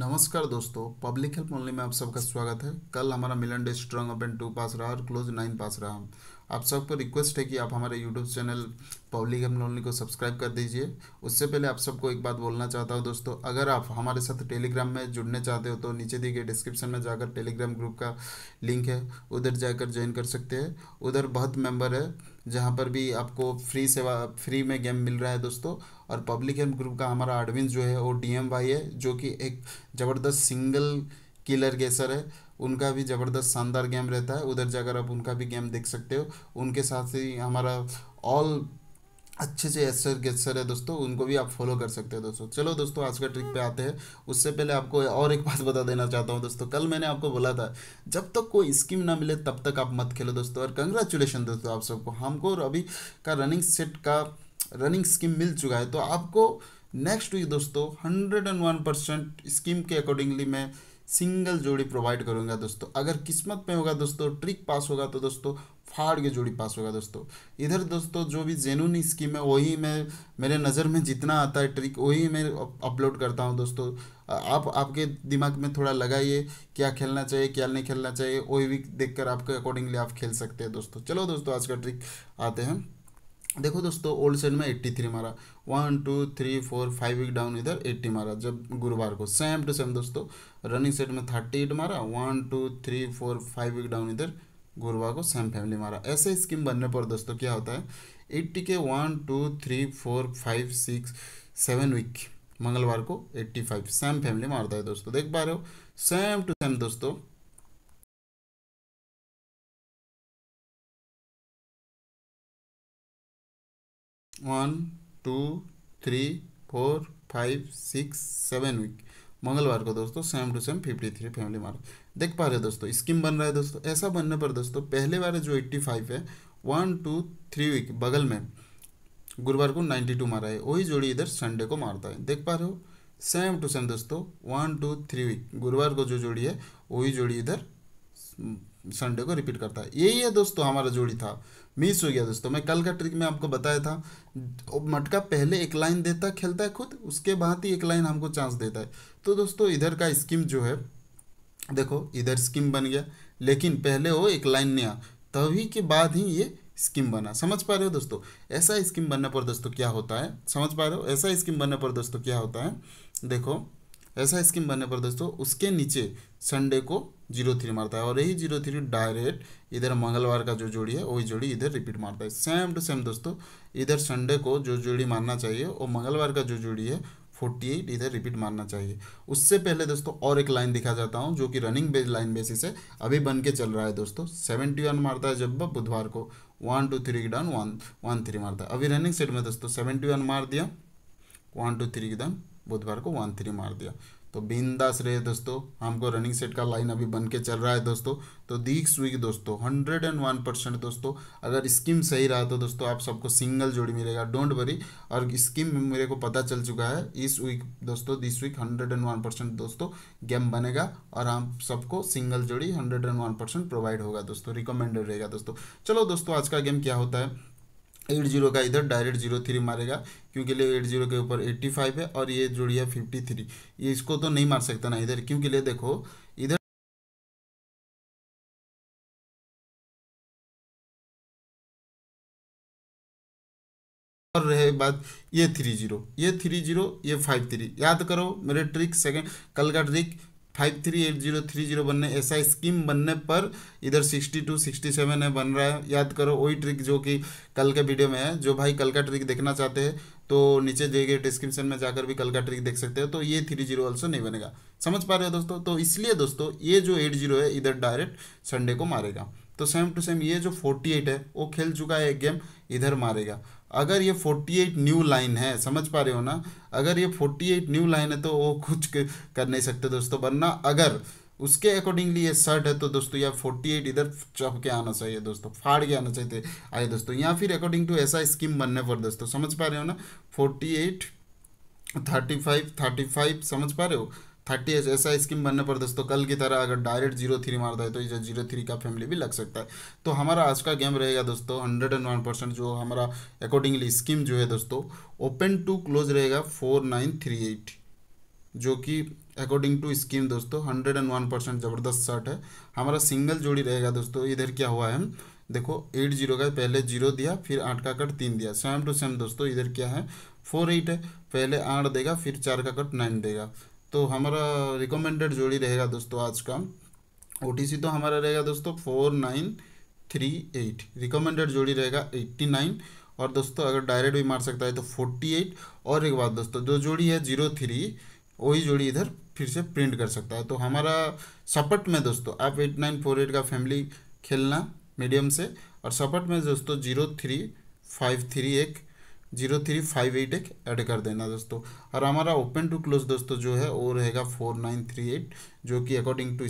नमस्कार दोस्तों public help only में आप सबका स्वागत है कल हमारा Milan day strong open to pass रहा और क्लोज नाइन पास रहा आप सबको रिक्वेस्ट है कि आप हमारे YouTube channel public M lonely को सब्सक्राइब कर दीजिए उससे पहले आप सबको एक बात बोलना चाहता हूँ दोस्तों अगर आप हमारे साथ टेलीग्राम में जुड़ने चाहते हो तो नीचे दिए गए डिस्क्रिप्शन में जाकर टेलीग्राम ग्रुप का लिंक है उधर जाकर ज्वाइन कर सकते हैं उधर बहुत मेम्बर है जहाँ पर भी आपको फ्री सेवा फ्री में गेम मिल रहा है दोस्तों और पब्लिक एम ग्रुप का हमारा एडमिन जो है वो डी एम है जो कि एक ज़बरदस्त सिंगल किलर गेसर है उनका भी ज़बरदस्त शानदार गेम रहता है उधर जाकर आप उनका भी गेम देख सकते हो उनके साथ ही हमारा ऑल अच्छे से एसर गेस्टर है दोस्तों उनको भी आप फॉलो कर सकते हो दोस्तों चलो दोस्तों आज का ट्रिक पे आते हैं उससे पहले आपको और एक बात बता देना चाहता हूँ दोस्तों कल मैंने आपको बोला था जब तक कोई स्कीम ना मिले तब तक आप मत खेलो दोस्तों और कंग्रेचुलेसन दोस्तों आप सबको हमको और अभी का रनिंग सेट का रनिंग स्कीम मिल चुका है तो आपको नेक्स्ट वीक दोस्तों hundred and one percent scheme के अकॉर्डिंगली मैं सिंगल जोड़ी प्रोवाइड करूंगा दोस्तों अगर किस्मत में होगा दोस्तों ट्रिक पास होगा तो दोस्तों फाड़ के जोड़ी पास होगा दोस्तों इधर दोस्तों जो भी जेनून स्कीम है वही मैं मेरे नज़र में जितना आता है ट्रिक वही मैं अपलोड करता हूँ दोस्तों आप आपके दिमाग में थोड़ा लगाइए क्या खेलना चाहिए क्या नहीं खेलना चाहिए वही भी देखकर आपके अकॉर्डिंगली आप खेल सकते हैं दोस्तों चलो दोस्तों आज का ट्रिक आते हैं देखो दोस्तों ओल्ड साइड में एट्टी थ्री मारा one two three four five week down इधर एट्टी मारा जब गुरुवार को सेम टू सेम दोस्तों रनिंग साइड में थर्टी एट मारा one two three four five week down इधर गुरुवार को सेम फैमिली मारा ऐसे स्कीम बनने पर दोस्तों क्या होता है एट्टी के one two three four five six seven week मंगलवार को एट्टी फाइव सेम फैमिली मारता है दोस्तों देख पा रहे हो सेम टू सेम दोस्तों one two three four five six seven week मंगलवार को दोस्तों same to same fifty three family mark देख पा रहे हो दोस्तों स्कीम बन रहा है दोस्तों ऐसा बनने पर दोस्तों पहले बार जो एट्टी फाइव है वन टू थ्री वीक बगल में गुरुवार को नाइन्टी टू मारा है वही जोड़ी इधर संडे को मारता है देख पा रहे हो सेम टू सेम दोस्तों वन टू थ्री वीक गुरुवार को जो जोड़ी है वही जोड़ी इधर संडे को रिपीट करता है यही है दोस्तों हमारा जोड़ी था मिस हो गया दोस्तों मैं कल का ट्रिक में आपको बताया था मटका पहले एक लाइन देता खेलता है खुद उसके बाद ही एक लाइन हमको चांस देता है तो दोस्तों इधर का स्कीम जो है देखो इधर स्कीम बन गया लेकिन पहले वो एक लाइन नहीं आ तभी के बाद ही ये स्कीम बना समझ पा रहे हो दोस्तों ऐसा स्कीम बनने पर दोस्तों क्या होता है समझ पा रहे हो ऐसा स्कीम बनने पर दोस्तों क्या होता है देखो ऐसा स्कीम बनने पर दोस्तों उसके नीचे संडे को जीरो थ्री मारता है और यही जीरो थ्री डायरेक्ट इधर मंगलवार का जो जोड़ी है वही जोड़ी इधर रिपीट मारता है सेम टू सेम दोस्तों इधर संडे को जो जोड़ी मारना चाहिए और मंगलवार का जो जोड़ी है फोर्टी एट इधर रिपीट मारना चाहिए उससे पहले दोस्तों और एक लाइन दिखा जाता हूँ जो कि रनिंग बेस लाइन बेसिस है अभी बन के चल रहा है दोस्तों सेवेंटी वन मारता है जब बुधवार को वन टू थ्री की डाउन वन वन थ्री मारता है अभी रनिंग सेट में दोस्तों सेवेंटी वन मार दिया वन टू थ्री की डाउन बुधवार को वन थ्री मार दिया तो बिंदास रहे दोस्तों हमको रनिंग सेट का लाइन अभी बन के चल रहा है दोस्तों तो दीक्स वीक दोस्तों हंड्रेड एंड वन परसेंट दोस्तों अगर स्कीम सही रहा तो दोस्तों आप सबको सिंगल जोड़ी मिलेगा डोंट वरी और स्कीम मेरे को पता चल चुका है इस वीक दोस्तों this week hundred and one percent दोस्तों गेम बनेगा और हम सबको सिंगल जोड़ी hundred and one percent provide होगा दोस्तों रिकमेंडेड रहेगा दोस्तों चलो दोस्तों आज का गेम क्या होता है एट जीरो का इधर डायरेक्ट जीरो थ्री मारेगा क्योंकि ले एट जीरो के ऊपर एट्टी फाइव है और ये है फिफ्टी थ्री ये इसको तो नहीं मार सकता ना इधर क्योंकि ले देखो इधर और रहे बात ये थ्री जीरो ये थ्री जीरो ये फाइव थ्री याद करो मेरे ट्रिक सेकंड कल का trick five three eight zero three zero बनने ऐसा स्कीम बनने पर इधर सिक्सटी टू सिक्सटी सेवन है बन रहा है याद करो वही ट्रिक जो कि कल के वीडियो में है जो भाई कल का ट्रिक देखना चाहते हैं तो नीचे दिए गए डिस्क्रिप्शन में जाकर भी कल का ट्रिक देख सकते हो तो ये थ्री जीरो ऑल्सो नहीं बनेगा समझ पा रहे हो दोस्तों तो इसलिए दोस्तों ये जो एट जीरो है इधर डायरेक्ट संडे को मारेगा तो सेम टू सेम ये जो 48 है वो खेल चुका है एक गेम इधर मारेगा अगर ये 48 न्यू लाइन है समझ पा रहे हो ना अगर ये 48 न्यू लाइन है तो वो कुछ कर नहीं सकते दोस्तों वरना अगर उसके अकॉर्डिंगली ये शर्ट है तो दोस्तों यह 48 इधर चप के आना चाहिए दोस्तों फाड़ के आना चाहिए आए दोस्तों या फिर अकॉर्डिंग टू ऐसा स्कीम बनने पर दोस्तों समझ पा रहे हो ना फाइव थर्टी फाइव समझ पा रहे हो थर्टी एच ऐसा स्कीम बनने पर दोस्तों कल की तरह अगर डायरेक्ट जीरो थ्री मारता है तो इसे जीरो थ्री का फैमिली भी लग सकता है तो हमारा आज का गेम रहेगा दोस्तों हंड्रेड एंड वन परसेंट जो हमारा अकॉर्डिंगली स्कीम जो है दोस्तों ओपन टू क्लोज रहेगा फोर नाइन थ्री एट जो कि अकॉर्डिंग टू स्कीम दोस्तों हंड्रेड एंड वन परसेंट ज़बरदस्त शर्ट है हमारा सिंगल जोड़ी रहेगा दोस्तों इधर क्या हुआ है देखो एट जीरो का पहले जीरो दिया फिर आठ का कट तीन दिया सेम टू सेम दोस्तों इधर क्या है फोर एट है पहले आठ देगा फिर चार का कट नाइन देगा तो हमारा रिकमेंडेड जोड़ी रहेगा दोस्तों आज का ओ तो हमारा रहेगा दोस्तों four nine three eight recommended जोड़ी रहेगा एट्टी नाइन और दोस्तों अगर डायरेक्ट भी मार सकता है तो फोर्टी एट और एक बात दोस्तों जो जोड़ी है जीरो थ्री वही जोड़ी इधर फिर से प्रिंट कर सकता है तो हमारा सपट में दोस्तों आप एट नाइन फोर एट का फैमिली खेलना मीडियम से और सपट में दोस्तों जीरो थ्री फाइव थ्री एक जीरो थ्री फाइव एट एक ऐड कर देना दोस्तों और हमारा ओपन टू क्लोज दोस्तों जो है वो रहेगा फोर नाइन थ्री एट जो कि according to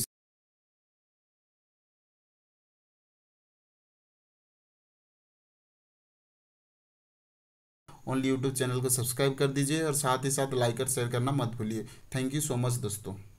only YouTube channel को सब्सक्राइब कर दीजिए और साथ ही साथ लाइक और शेयर करना मत भूलिए थैंक यू सो मच दोस्तों